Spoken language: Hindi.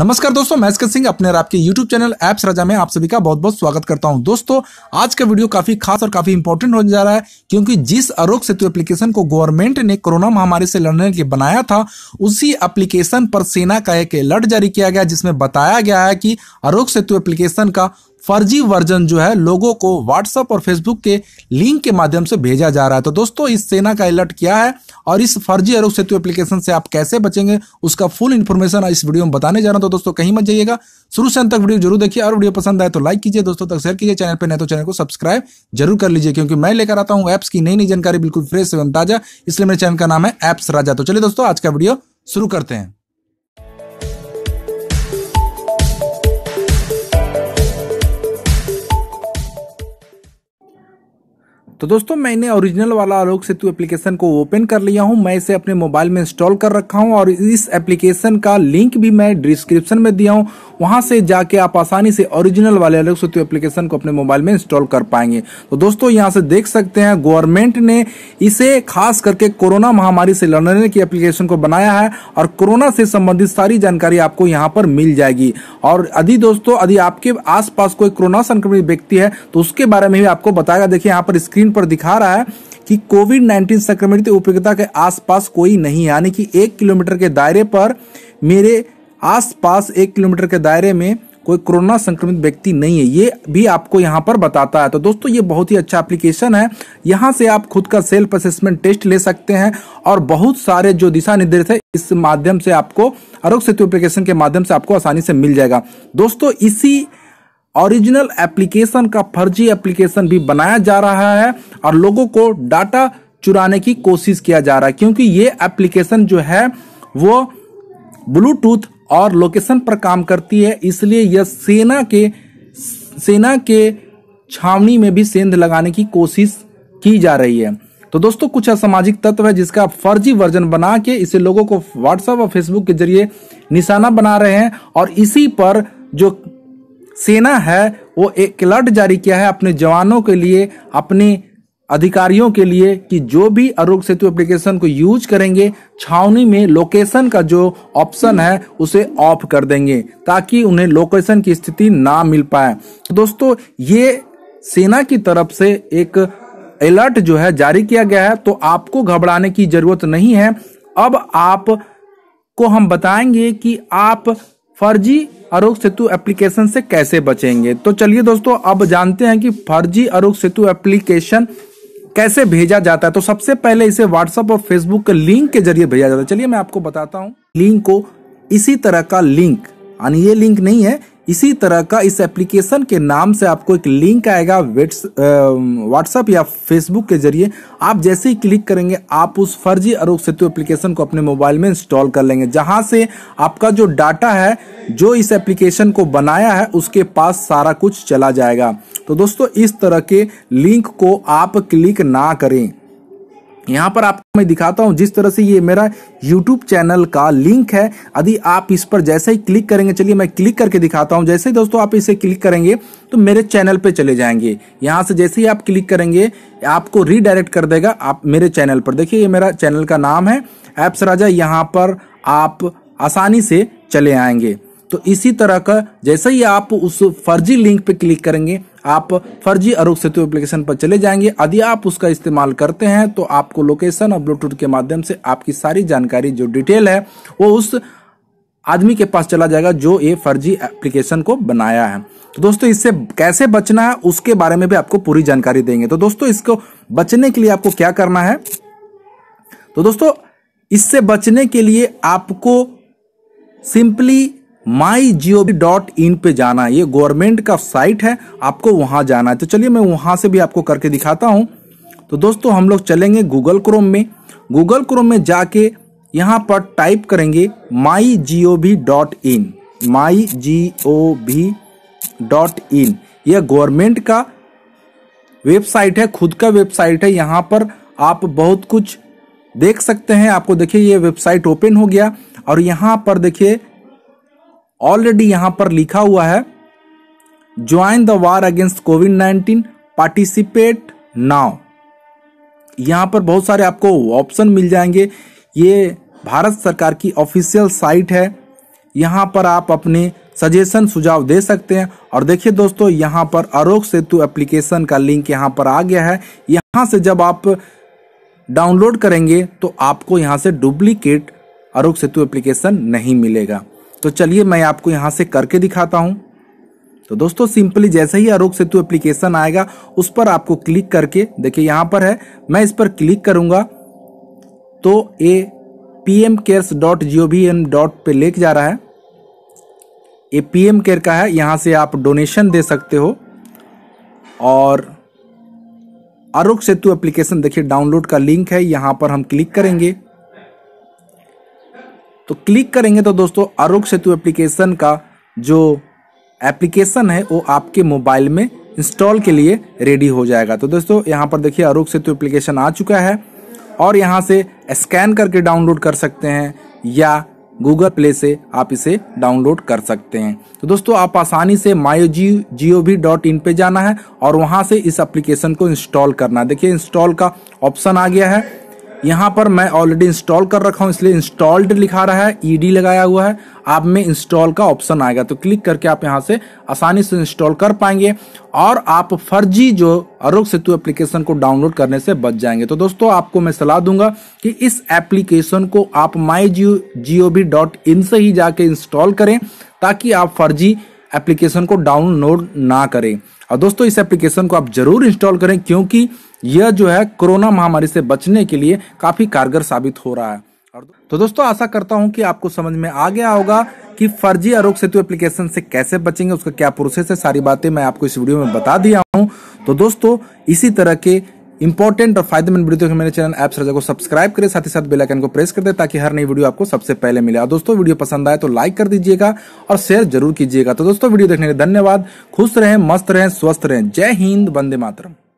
नमस्कार दोस्तों मैं सिंह अपने आपके YouTube चैनल एप्स राजा में आप सभी का बहुत बहुत स्वागत करता हूं दोस्तों आज का वीडियो काफी खास और काफी इंपॉर्टेंट होने जा रहा है क्योंकि जिस आरोग्य सेतु एप्लीकेशन को गवर्नमेंट ने कोरोना महामारी से लड़ने के लिए बनाया था उसी एप्लीकेशन पर सेना का एक अलर्ट जारी किया गया जिसमें बताया गया है कि आरोग्य सेतु एप्लीकेशन का फर्जी वर्जन जो है लोगों को व्हाट्सअप और फेसबुक के लिंक के माध्यम से भेजा जा रहा है तो दोस्तों इस सेना का अलर्ट क्या है और इस फर्जी आरोग्य सेतु एप्लीकेशन से आप कैसे बचेंगे उसका फुल इन्फॉर्मेशन इस वीडियो में बताने जा रहा हूं तो दोस्तों कहीं मत जाइएगा शुरू से अंत तक वीडियो जरूर देखिए और वीडियो पसंद आए तो लाइक कीजिए दोस्तों तक शेयर कीजिए चैनल पर नहीं तो चैनल को सब्सक्राइब जरूर कर लीजिए क्योंकि मैं लेकर आता हूँ ऐप्स की नई नई जानकारी बिल्कुल फ्रेश एवं ताजा इसलिए मेरे चैनल का नाम है एप्स राजा तो चलिए दोस्तों आज का वीडियो शुरू करते हैं तो दोस्तों मैंने ओरिजिनल वाला आलोक सेतु एप्लीकेशन को ओपन कर लिया हूं मैं इसे अपने मोबाइल में इंस्टॉल कर रखा हूं और इस एप्लीकेशन का लिंक भी मैं डिस्क्रिप्शन में दिया हूं वहां से जाके आप आसानी से ओरिजिनल वाले आलोक सेतु एप्लीकेशन को अपने मोबाइल में इंस्टॉल कर पाएंगे तो दोस्तों यहाँ से देख सकते हैं गवर्नमेंट ने इसे खास करके कोरोना महामारी से लड़ने की एप्लीकेशन को बनाया है और कोरोना से संबंधित सारी जानकारी आपको यहाँ पर मिल जाएगी और यदि दोस्तों यदि आपके आस कोई कोरोना संक्रमित व्यक्ति है तो उसके बारे में भी आपको बताएगा देखिए यहाँ पर स्क्रीन स्क्रीन पर दिखा रहा है कि कोविड 19 संक्रमित उपयोगिता के आसपास कोई नहीं है यानी कि एक किलोमीटर के दायरे पर मेरे आसपास पास एक किलोमीटर के दायरे में कोई कोरोना संक्रमित व्यक्ति नहीं है ये भी आपको यहाँ पर बताता है तो दोस्तों ये बहुत ही अच्छा एप्लीकेशन है यहाँ से आप खुद का सेल्फ असेसमेंट टेस्ट ले सकते हैं और बहुत सारे जो दिशा निर्देश है इस माध्यम से आपको आरोग्य सेतु एप्लीकेशन के माध्यम से आपको आसानी से मिल जाएगा दोस्तों इसी ओरिजिनल एप्लीकेशन का फर्जी एप्लीकेशन भी बनाया जा रहा है और लोगों को डाटा चुराने की कोशिश किया जा रहा है क्योंकि ये एप्लीकेशन जो है वो ब्लूटूथ और लोकेशन पर काम करती है इसलिए यह सेना के सेना के छावनी में भी सेंध लगाने की कोशिश की जा रही है तो दोस्तों कुछ असामाजिक तत्व है जिसका फर्जी वर्जन बना के इसे लोगों को व्हाट्सएप और फेसबुक के जरिए निशाना बना रहे हैं और इसी पर जो सेना है वो एक अलर्ट जारी किया है अपने जवानों के लिए अपने अधिकारियों के लिए कि जो भी आरोग्य सेतु एप्लीकेशन को यूज करेंगे छावनी में लोकेशन का जो ऑप्शन है उसे ऑफ कर देंगे ताकि उन्हें लोकेशन की स्थिति ना मिल पाए तो दोस्तों ये सेना की तरफ से एक अलर्ट जो है जारी किया गया है तो आपको घबराने की जरूरत नहीं है अब आप को हम बताएंगे कि आप फर्जी आरोग्य सेतु एप्लीकेशन से कैसे बचेंगे तो चलिए दोस्तों अब जानते हैं कि फर्जी आरोग्य सेतु एप्लीकेशन कैसे भेजा जाता है तो सबसे पहले इसे व्हाट्सएप और फेसबुक के लिंक के जरिए भेजा जाता है चलिए मैं आपको बताता हूँ लिंक को इसी तरह का लिंक यानी ये लिंक नहीं है इसी तरह का इस एप्लीकेशन के नाम से आपको एक लिंक आएगा व्हाट्सअप या फेसबुक के जरिए आप जैसे ही क्लिक करेंगे आप उस फर्जी आरोग्य सेतु एप्लीकेशन को अपने मोबाइल में इंस्टॉल कर लेंगे जहां से आपका जो डाटा है जो इस एप्लीकेशन को बनाया है उसके पास सारा कुछ चला जाएगा तो दोस्तों इस तरह के लिंक को आप क्लिक ना करें यहाँ पर आपको मैं दिखाता हूँ जिस तरह से ये मेरा यूट्यूब चैनल का लिंक है यदि आप इस पर जैसे ही क्लिक करेंगे चलिए मैं क्लिक करके दिखाता हूँ जैसे ही दोस्तों आप इसे क्लिक करेंगे तो मेरे चैनल पे चले जाएंगे यहाँ से जैसे ही आप क्लिक करेंगे आपको रीडायरेक्ट कर देगा आप मेरे चैनल पर देखिए ये मेरा चैनल का नाम है एप्स राजा यहाँ पर आप आसानी से चले आएंगे तो इसी तरह का जैसे ही आप उस फर्जी लिंक पर क्लिक करेंगे आप फर्जी आरोग सेतु एप्लीकेशन पर चले जाएंगे यदि आप उसका इस्तेमाल करते हैं तो आपको लोकेशन और ब्लूटूथ के माध्यम से आपकी सारी जानकारी जो डिटेल है वो उस आदमी के पास चला जाएगा जो ये फर्जी एप्लीकेशन को बनाया है तो दोस्तों इससे कैसे बचना है उसके बारे में भी आपको पूरी जानकारी देंगे तो दोस्तों इसको बचने के लिए आपको क्या करना है तो दोस्तों इससे बचने के लिए आपको simply my G O V dot in पे जाना है ये गवर्नमेंट का साइट है आपको वहां जाना है तो चलिए मैं वहां से भी आपको करके दिखाता हूँ तो दोस्तों हम लोग चलेंगे गूगल क्रोम में गूगल क्रोम में जाके यहाँ पर टाइप करेंगे my G O V dot in my G O V dot in यह गवर्नमेंट का वेबसाइट है खुद का वेबसाइट है यहाँ पर आप बहुत कुछ देख सकते हैं आपको देखिए ये वेबसाइट ओपन हो गया और यहाँ पर देखिए ऑलरेडी यहां पर लिखा हुआ है join the war against covid nineteen participate now यहां पर बहुत सारे आपको ऑप्शन मिल जाएंगे ये भारत सरकार की ऑफिशियल साइट है यहां पर आप अपने सजेशन सुझाव दे सकते हैं और देखिए दोस्तों यहां पर आरोग्य सेतु एप्लीकेशन का लिंक यहां पर आ गया है यहां से जब आप डाउनलोड करेंगे तो आपको यहां से डुप्लीकेट आरोग्य सेतु एप्लीकेशन नहीं मिलेगा तो चलिए मैं आपको यहाँ से करके दिखाता हूँ तो दोस्तों सिंपली जैसे ही आरोग्य सेतु एप्लीकेशन आएगा उस पर आपको क्लिक करके देखिए यहाँ पर है मैं इस पर क्लिक करूंगा तो ये P M cares dot G O V M dot पर लेके जा रहा है ये पी एम केयर का है यहाँ से आप डोनेशन दे सकते हो और आरोग्य सेतु एप्लीकेशन देखिए डाउनलोड का लिंक है यहाँ पर हम क्लिक करेंगे तो क्लिक करेंगे तो दोस्तों आरोग्य सेतु एप्लीकेशन का जो एप्लीकेशन है वो आपके मोबाइल में इंस्टॉल के लिए रेडी हो जाएगा तो दोस्तों यहाँ पर देखिए आरोग्य सेतु एप्लीकेशन आ चुका है और यहाँ से स्कैन करके डाउनलोड कर सकते हैं या गूगल प्ले से आप इसे डाउनलोड कर सकते हैं तो दोस्तों आप आसानी से मायो जी जी ओ वी डॉट इन पर जाना है और वहाँ से इस एप्लीकेशन को इंस्टॉल करना है देखिए इंस्टॉल का ऑप्शन आ गया है यहाँ पर मैं ऑलरेडी इंस्टॉल कर रखा हूँ इसलिए इंस्टॉल्ड लिखा रहा है ईडी लगाया हुआ है आप में इंस्टॉल का ऑप्शन आएगा तो क्लिक करके आप यहाँ से आसानी से इंस्टॉल कर पाएंगे और आप फर्जी जो आरोग्य सेतु एप्लीकेशन को डाउनलोड करने से बच जाएंगे तो दोस्तों आपको मैं सलाह दूंगा कि इस एप्लीकेशन को आप माई जी से ही जाके इंस्टॉल करें ताकि आप फर्जी एप्लीकेशन को डाउनलोड ना करें और दोस्तों इस एप्लीकेशन को आप जरूर इंस्टॉल करें क्योंकि यह जो है कोरोना महामारी से बचने के लिए काफ़ी कारगर साबित हो रहा है और तो दोस्तों आशा करता हूं कि आपको समझ में आ गया होगा कि फर्जी आरोग्य सेतु एप्लीकेशन से कैसे बचेंगे उसका क्या प्रोसेस है सारी बातें मैं आपको इस वीडियो में बता दिया हूं तो दोस्तों इसी तरह के इंपॉर्टेंट और फायदेमंद वीडियो के मेरे चैनल ऐप को सब्सक्राइब करें साथ ही साथ बेल आइकन को प्रेस कर दे ताकि हर नई वीडियो आपको सबसे पहले मिले और दोस्तों वीडियो पसंद आए तो लाइक कर दीजिएगा और शेयर जरूर कीजिएगा तो दोस्तों वीडियो देखने के लिए धन्यवाद खुश रहें मस्त रहें स्वस्थ रहें जय हिंद वंदे मातरम